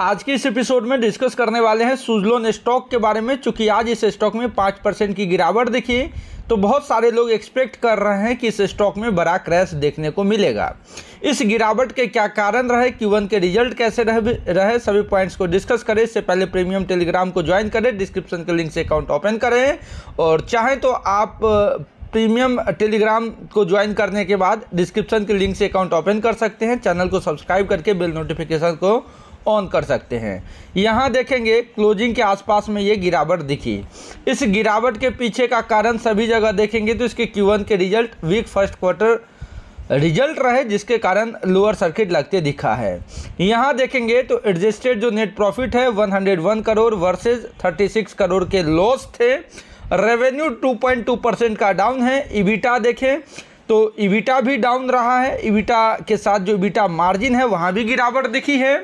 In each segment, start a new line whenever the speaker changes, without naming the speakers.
आज के इस एपिसोड में डिस्कस करने वाले हैं सुजलोन स्टॉक के बारे में चूँकि आज इस स्टॉक में पाँच परसेंट की गिरावट देखिए तो बहुत सारे लोग एक्सपेक्ट कर रहे हैं कि इस स्टॉक में बड़ा क्रैश देखने को मिलेगा इस गिरावट के क्या कारण रहे क्यूवन के रिजल्ट कैसे रहे रहे सभी पॉइंट्स को डिस्कस करें इससे पहले प्रीमियम टेलीग्राम को ज्वाइन करें डिस्क्रिप्शन के लिंक से अकाउंट ओपन करें और चाहें तो आप प्रीमियम uh, टेलीग्राम को ज्वाइन करने के बाद डिस्क्रिप्शन के लिंक से अकाउंट ओपन कर सकते हैं चैनल को सब्सक्राइब करके बिल नोटिफिकेशन को ऑन कर सकते हैं यहाँ देखेंगे क्लोजिंग के आसपास में ये गिरावट दिखी इस गिरावट के पीछे का कारण सभी जगह देखेंगे तो इसके Q1 के result weak first quarter result रहे जिसके कारण लोअर सर्किट लगते दिखा है यहाँ देखेंगे तो एडजस्टेड जो नेट प्रॉफिट है 101 करोड़ वर्सेज 36 करोड़ के लॉस थे रेवेन्यू 2.2 परसेंट का डाउन है इविटा देखें तो इविटा भी डाउन रहा है इविटा के साथ जो इविटा मार्जिन है वहाँ भी गिरावट दिखी है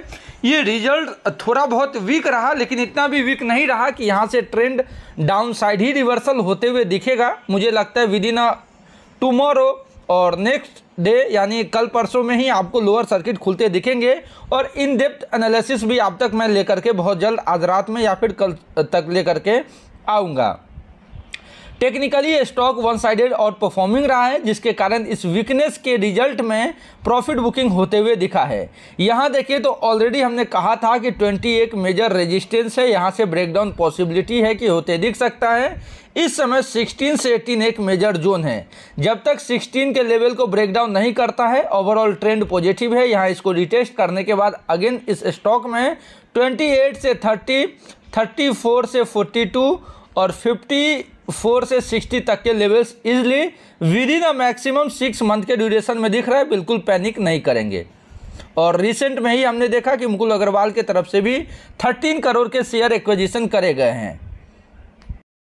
ये रिजल्ट थोड़ा बहुत वीक रहा लेकिन इतना भी वीक नहीं रहा कि यहाँ से ट्रेंड डाउन साइड ही रिवर्सल होते हुए दिखेगा मुझे लगता है विद इन अ टूमोरो और नेक्स्ट डे यानी कल परसों में ही आपको लोअर सर्किट खुलते दिखेंगे और इन डेप्थ एनालिसिस भी आप तक मैं लेकर के बहुत जल्द आज रात में या फिर कल तक लेकर के आऊँगा technically stock one sided outperforming रहा है जिसके कारण इस वीकनेस के रिजल्ट में प्रॉफिट बुकिंग होते हुए दिखा है यहाँ देखिए तो ऑलरेडी हमने कहा था कि ट्वेंटी एक मेजर रेजिस्टेंस है यहाँ से ब्रेकडाउन पॉसिबिलिटी है कि होते दिख सकता है इस समय 16 से 18 एक मेजर जोन है जब तक 16 के लेवल को ब्रेकडाउन नहीं करता है ओवरऑल ट्रेंड पॉजिटिव है यहाँ इसको रिटेस्ट करने के बाद अगेन इस स्टॉक में 28 से 30, 34 से 42 और फोर से सिक्सटी तक के levels easily within a maximum six month के ड्यूरेशन में दिख रहा है बिल्कुल पैनिक नहीं करेंगे और रिसेंट में ही हमने देखा कि मुकुल अग्रवाल के तरफ से भी थर्टीन करोड़ के शेयर एक्विजिशन करे गए हैं